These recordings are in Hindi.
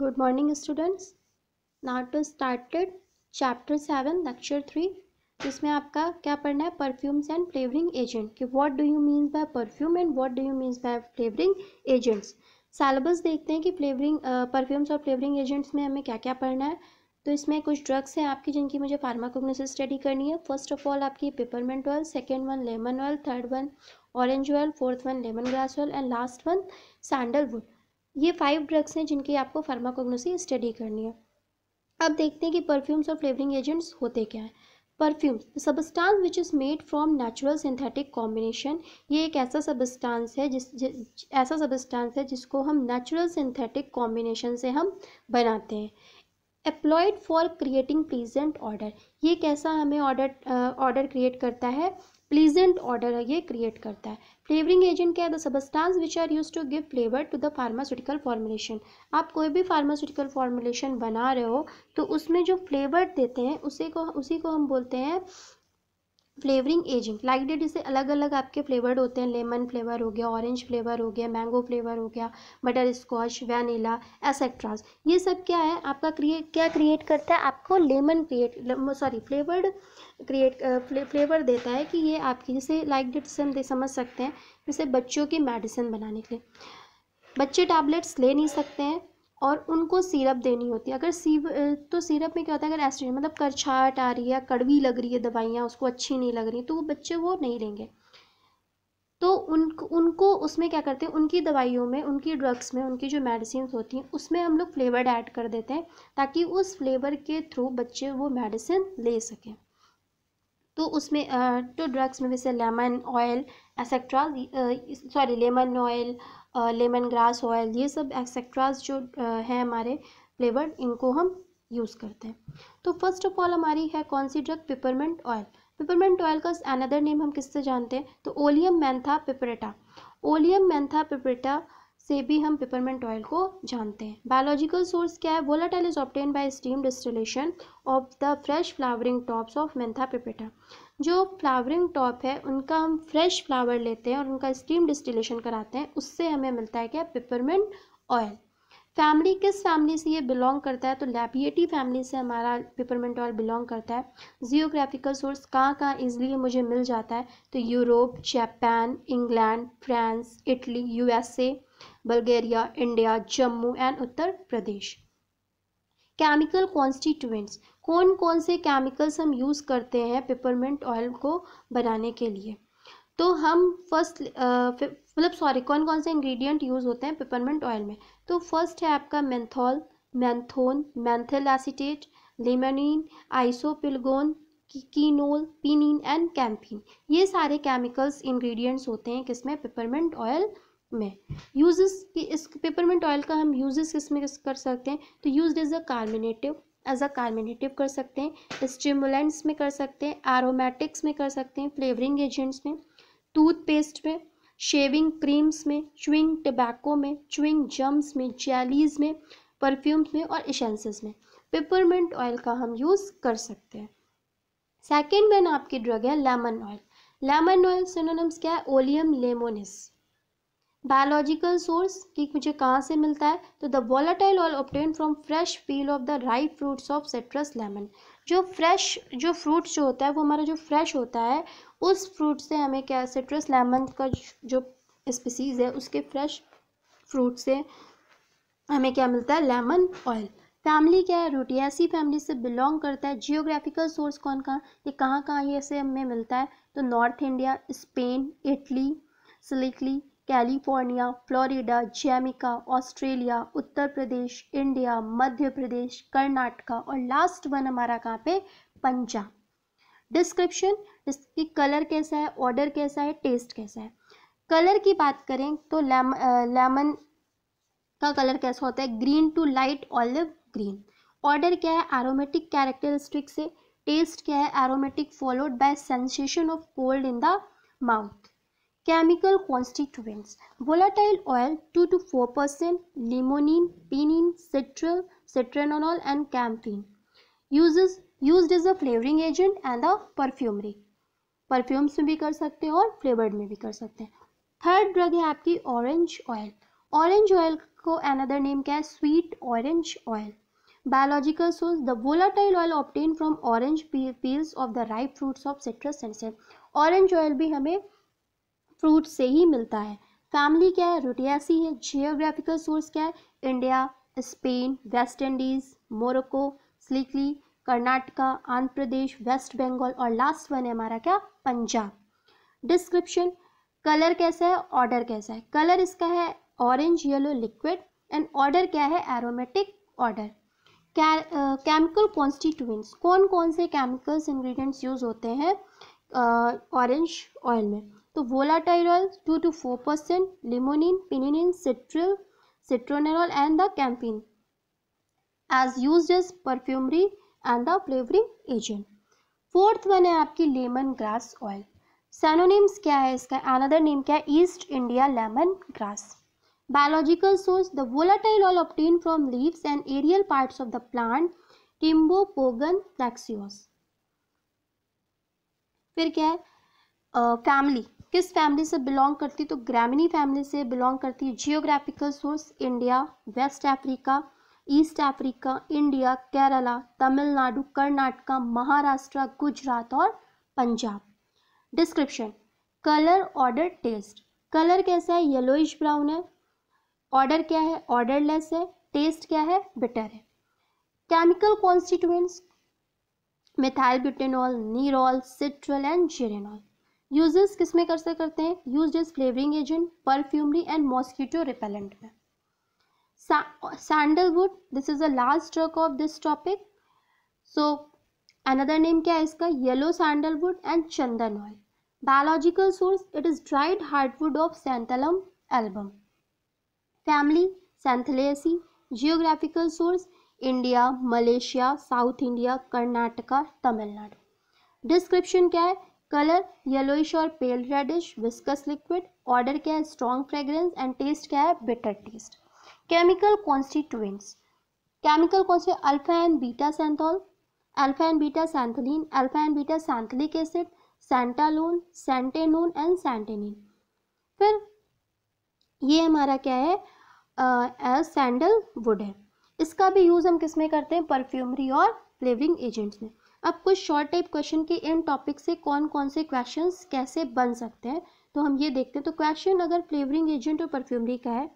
good morning students now to started chapter seven lecture three जिसमें आपका क्या पढ़ना है परफ्यूम्स एंड फ्लेवरिंग एजेंट कि what do you means by perfume and what do you means by flavouring agents syllabus देखते हैं कि फ्लेवरिंग परफ्यूम्स और फ्लेवरिंग एजेंट्स में हमें क्या क्या पढ़ना है तो इसमें कुछ ड्रग्स हैं आपकी जिनकी मुझे फार्माकोग्नोसिस स्टडी करनी है फर्स्ट ऑफ ऑल आपकी peppermint oil second one lemon oil third one orange oil fourth one lemon grass oil and last one sandalwood ये फाइव ड्रग्स हैं जिनकी आपको फार्माकोग्नोसी स्टडी करनी है अब देखते हैं कि परफ्यूम्स और फ्लेवरिंग एजेंट्स होते क्या हैं perfumes substance which is made from natural synthetic combination ये एक ऐसा सबस्टांस है जिस ऐसा सबस्टांस है जिसको हम नेचुरल सिंथेटिक कॉम्बिनेशन से हम बनाते हैं employed for creating pleasant odour ये कैसा हमें ऑर्डर ऑर्डर क्रिएट करता है प्लीजेंट ऑर्डर ये क्रिएट करता है फ्लेवरिंग एजेंट क्या है the substance which are use to give flavour to the pharmaceutical formulation आप कोई भी फार्मास्यूटिकल फॉर्मुलेशन बना रहे हो तो उसमें जो फ्लेवर देते हैं उसी को उसी को हम बोलते हैं फ्लेवरिंग एजेंट लाइक डेट इसे अलग अलग आपके फ्लेवर्ड होते हैं लेमन फ्लेवर हो गया ऑरेंज फ्लेवर हो गया मैंगो फ्लेवर हो गया बटर स्कॉच वैनिला एसेट्रास ये सब क्या है आपका क्रिएट क्या क्रिएट करता है आपको lemon create sorry flavoured create flavour देता है कि ये आपकी जैसे लाइक डेट से हम समझ सकते हैं जैसे बच्चों की मेडिसिन बनाने के लिए बच्चे टैबलेट्स ले नहीं सकते हैं और उनको सीरप देनी होती है अगर सीव तो सीरप में क्या होता है अगर एसिड मतलब करछाट आ रही है कड़वी लग रही है दवाइयाँ उसको अच्छी नहीं लग रही तो वो बच्चे वो नहीं लेंगे तो उन उनको उसमें क्या करते हैं उनकी दवाइयों में उनकी ड्रग्स में उनकी जो मेडिसिन होती हैं उसमें हम लोग फ्लेवर ऐड कर देते हैं ताकि उस फ्लेवर के थ्रू बच्चे वो मेडिसिन ले सकें तो उसमें तो ड्रग्स में जैसे lemon oil etcetera sorry lemon oil lemon grass oil ये सब एक्सेट्राज जो uh, हैं हमारे फ्लेवर इनको हम यूज़ करते हैं तो फर्स्ट ऑफ ऑल हमारी है कौन सी drug peppermint oil peppermint oil का अनदर नेम हम किससे जानते हैं तो oleum mentha piperita oleum mentha piperita से भी हम पेपरमेंट ऑयल को जानते हैं बायोलॉजिकल सोर्स क्या है volatile is obtained by steam distillation of the fresh flowering tops of mentha piperita जो फ्लावरिंग टॉप है उनका हम फ्रेश फ्लावर लेते हैं और उनका स्टीम डिस्टिलेशन कराते हैं उससे हमें मिलता है क्या पेपरमेंट ऑयल फैमिली किस फैमिली से ये बिलोंग करता है तो लैबिएटी फैमिली से हमारा पेपरमेंट ऑयल बिलोंग करता है जियोग्राफिकल सोर्स कहाँ कहाँ ईजिली मुझे मिल जाता है तो Europe Japan England France Italy USA Bulgaria India Jammu and Uttar Pradesh chemical constituents कौन कौन से केमिकल्स हम यूज़ करते हैं पेपरमेंट ऑयल को बनाने के लिए तो हम फर्स्ट मतलब सॉरी कौन कौन से इंग्रेडिएंट यूज़ होते हैं पेपरमेंट ऑयल में तो फर्स्ट है आपका menthol menthone menthyl acetate limonene isopulegone cineol pinene and camphene ये सारे केमिकल्स इंग्रेडिएंट्स होते हैं किसमें पेपरमेंट ऑयल में यूजेस की इस पेपरमेंट ऑयल का हम यूजेस इसमें कर सकते हैं तो use as a carminative as a carminative कर सकते हैं स्टिमुलेंट्स में कर सकते हैं एरोमेटिक्स में कर सकते हैं फ्लेवरिंग एजेंट्स में टूथपेस्ट में शेविंग क्रीम्स में च्विंग टबैको में च्विंग जम्स में जेलीज में परफ्यूम्स में और इशेंसेस में पेपरमेंट ऑयल का हम यूज़ कर सकते हैं सेकेंड मैन आपकी ड्रग है lemon oil lemon oil synonyms क्या है ओलियम लेमोनिस बायोलॉजिकल सोर्स कि मुझे कहाँ से मिलता है तो the volatile oil obtained from fresh peel of the ripe fruits of citrus lemon जो फ्रेश जो फ्रूट्स जो होता है वो हमारा जो फ्रेश होता है उस फ्रूट से हमें क्या सेट्रस लेमन का जो स्पीसीज है उसके फ्रेश फ्रूट से हमें क्या मिलता है लेमन ऑयल फैमिली क्या है रोटियासी फैमिली से बिलोंग करता है जियोग्राफिकल सोर्स कौन कहाँ ये कहाँ कहाँ ये से हमें मिलता है तो north India Spain Italy Sicily California Florida Jamaica Australia Uttar Pradesh India Madhya Pradesh Karnataka और लास्ट वन हमारा कहाँ पे पंजाब डिस्क्रिप्शन इसकी कलर कैसा है ऑर्डर कैसा है टेस्ट कैसा है कलर की बात करें तो लेम, लेमन का कलर कैसा होता है green to light olive green odour क्या है एरोमेटिक कैरेक्टरिस्टिक से टेस्ट क्या है aromatic followed by sensation of cold in the mouth chemical constituents volatile oil two to four percent limonene pinene citral citronellol and camphene uses use is a flavouring agent and a perfumery perfumes में भी कर सकते हैं और फ्लेवर्ड में भी कर सकते हैं थर्ड ड्रग है आपकी ऑरेंज ऑयल ऑरेंज ऑयल को अनदर नेम क्या है sweet orange oil biological source the volatile oil obtained from orange peels of the ripe fruits of citrus and सेल ऑरेंज ऑयल भी हमें फ्रूट से ही मिलता है फैमिली क्या है रुटियासी है जियोग्राफिकल सोर्स क्या है India Spain West Indies Morocco Sicily Karnataka Andhra Pradesh west Bengal और लास्ट वन है हमारा क्या पंजाब डिस्क्रिप्शन कलर कैसा है ऑर्डर कैसा है कलर इसका है orange yellow liquid and odour क्या है एरोमेटिक ऑर्डर केमिकल कॉन्स्टिट्यूंट्स कौन कौन से केमिकल्स इंग्रेडिएंट्स यूज़ होते हैं ऑरेंज ऑयल में तो volatile oils two to 4 percent, limonene, pinene, citral, citronellol and the campane as used as perfumery and the flavoring agent. Fourth one है आपकी लेमन ग्रास ऑयल सैनोनिम्स क्या है इसका अनदर नेम क्या है east India lemon grass biological source the volatile all obtain from leaves and aerial parts of the plant टिम्बो पोगन फ्लैक्सियोस फिर क्या है फैमिली uh, किस फैमिली से बिलोंग करती तो ग्रामीणी फैमिली से बिलोंग करती है geographical source India waste Africa east Africa India Kerala Tamil Nadu Karnataka Maharashtra Gujarat और Punjab description colour order test colour कैसा है येलोइश ब्राउन है ऑर्डर क्या है ऑर्डरलेस है टेस्ट क्या है बिटर है chemical constituents methyl butanol नीरोल citral and जेरेनॉल uses किस में कर से करते हैं use as flavouring agent perfumery and mosquito repellent में sandalwood this is the last truck of this topic so another name क्या है इसका yellow sandalwood and Chandan oil biological source it is dried hardwood of सेंथलम album family सेंथलेसी geographical source India Malaysia south India Karnataka Tamil Nadu description क्या है कलर येलोइश और pale reddish viscous liquid odour क्या है स्ट्रॉन्ग फ्रेग्रेंस एंड टेस्ट क्या है bitter taste chemical constituents chemical कौन से alpha and beta santalol alpha and beta santalene alpha and beta santalic acid santalone santenone and santene फिर ये हमारा क्या है एज सैंडल वुड है इसका भी यूज़ हम किस में करते हैं परफ्यूमरी और फ्लेवरिंग एजेंट्स में अब कुछ शॉर्ट टाइप क्वेश्चन के इन टॉपिक से कौन कौन से क्वेश्चन कैसे बन सकते हैं तो हम ये देखते हैं तो क्वेश्चन अगर फ्लेवरिंग एजेंट और परफ्यूमरी का है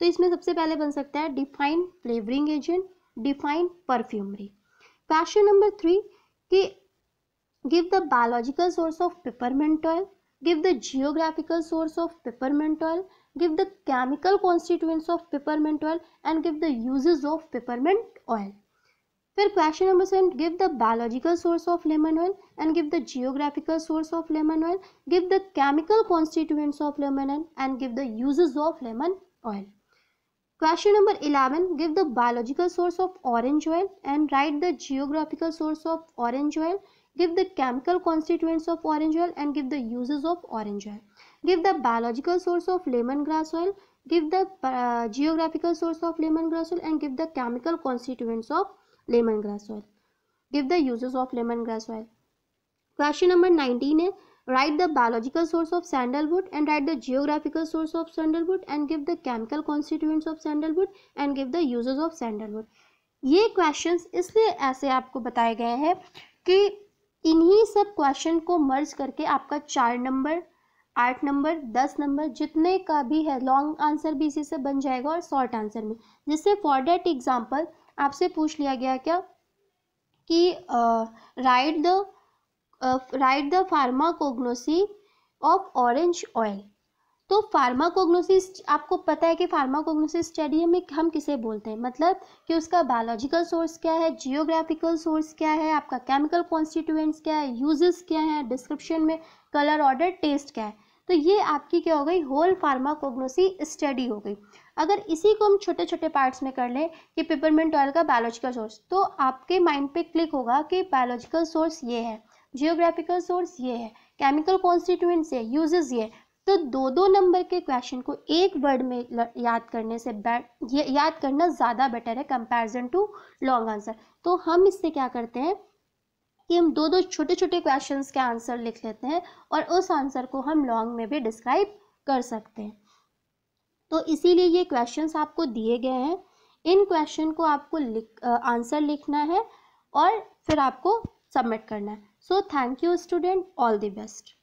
तो इसमें सबसे पहले बन सकता है define flavouring agent define perfumery question number three कि give the biological source of peppermint oil give the geographical source of peppermint oil give the chemical constituents of peppermint oil and give the uses of peppermint oil फिर question number seven Give the biological source of lemon oil and give the geographical source of lemon oil. Give the chemical constituents of lemon oil and give the uses of lemon oil Question number 11 give the biological source of orange oil and write the geographical source of orange oil give the chemical constituents of orange oil and give the uses of orange oil give the biological source of lemongrass oil give the uh, geographical source of lemongrass oil and give the chemical constituents of lemon grass oil give the uses of lemon grass oil question number nineteen है write the biological source of sandalwood and write the geographical source of sandalwood and give the chemical constituents of sandalwood and give the uses of sandalwood ये क्वेश्चंस इसलिए ऐसे आपको बताए गए हैं कि इन्हीं सब क्वेश्चन को मर्ज करके आपका चार नंबर आठ नंबर दस नंबर जितने का भी है लॉन्ग आंसर भी इसी से बन जाएगा और शॉर्ट आंसर में जिससे फॉर डेट एग्जाम्पल आपसे पूछ लिया गया क्या कि write the write the pharmacognosy of orange oil तो फार्माकोग्नोसिस आपको पता है कि फार्माकोग्नोसिस स्टडी में हम किसे बोलते हैं मतलब कि उसका बायोलॉजिकल सोर्स क्या है जियोग्राफिकल सोर्स क्या है आपका केमिकल कॉन्स्टिट्यूएंट्स क्या है यूजेस क्या है डिस्क्रिप्शन में कलर ऑर्डर टेस्ट क्या है तो ये आपकी क्या हो गई होल फार्माकोग्नोसी स्टडी हो गई अगर इसी को हम छोटे छोटे पार्ट्स में कर लें कि पेपरमेंट ऑयल का बायोलॉजिकल सोर्स तो आपके माइंड पे क्लिक होगा कि बायोलॉजिकल सोर्स ये है जियोग्राफिकल सोर्स ये है केमिकल कॉन्स्टिट्यूंट्स ये यूजेस ये तो दो दो नंबर के क्वेश्चन को एक वर्ड में याद करने से बैट याद करना ज़्यादा बेटर है कंपेरिजन टू लॉन्ग आंसर तो हम इससे क्या करते हैं कि हम दो दो छोटे छोटे क्वेश्चंस के आंसर लिख लेते हैं और उस आंसर को हम लॉन्ग में भी डिस्क्राइब कर सकते हैं तो इसीलिए ये क्वेश्चंस आपको दिए गए हैं इन क्वेश्चन को आपको लिख आंसर लिखना है और फिर आपको सबमिट करना है so thank you student all the best